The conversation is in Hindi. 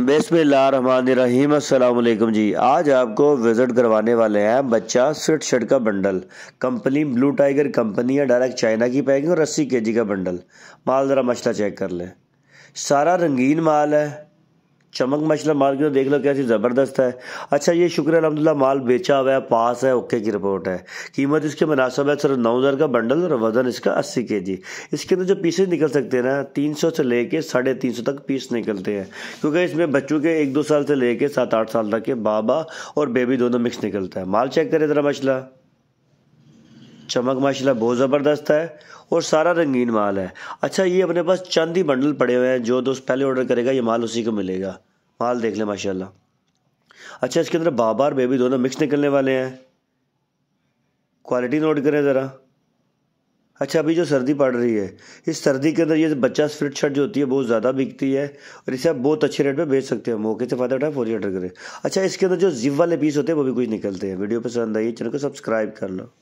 बिसमीम अल्लाम जी आज आपको विज़िट करवाने वाले हैं बच्चा स्वेट शर्ट का bundle company blue tiger company है डायरेक्ट चाइना की पैकिंग और अस्सी के जी का बंडल माल ज़रा मछला चेक कर लें सारा रंगीन माल है चमक मछला माल की तो देख लो कैसी ज़बरदस्त है अच्छा ये शुक्र अलहमदिल्ला माल बेचा हुआ है पास है ओके की रिपोर्ट है कीमत इसके मुनासब है सिर्फ नौ हज़ार का बंडल और वज़न इसका अस्सी के जी इसके अंदर जो पीसेज निकल सकते हैं ना तीन सौ से लेके साढ़े तीन सौ तक पीस निकलते हैं क्योंकि इसमें बच्चों के एक दो साल से लेके सात आठ साल तक के बाबा और बेबी दोनों मिक्स निकलता है माल चेक करें ज़रा मछला चमक माशाल्लाह बहुत ज़बरदस्त है और सारा रंगीन माल है अच्छा ये अपने पास चांदी बंडल पड़े हुए हैं जो दोस्त पहले ऑर्डर करेगा ये माल उसी को मिलेगा माल देख लें माशाल्लाह अच्छा इसके अंदर बाबा और बेबी दोनों मिक्स निकलने वाले हैं क्वालिटी नोट करें ज़रा अच्छा अभी जो सर्दी पड़ रही है इस सर्दी के अंदर ये बच्चा फिट शर्ट जो होती है बहुत ज़्यादा बिकती है और इसे आप बहुत अच्छे रेट पे बेच सकते हैं मौके से फ़ायदा उठाए फोरी ऑर्डर करें अच्छा इसके अंदर जो जिप वाले पीस होते हैं वो भी कुछ निकलते हैं वीडियो पसंद आई चैनल को सब्सक्राइब कर लो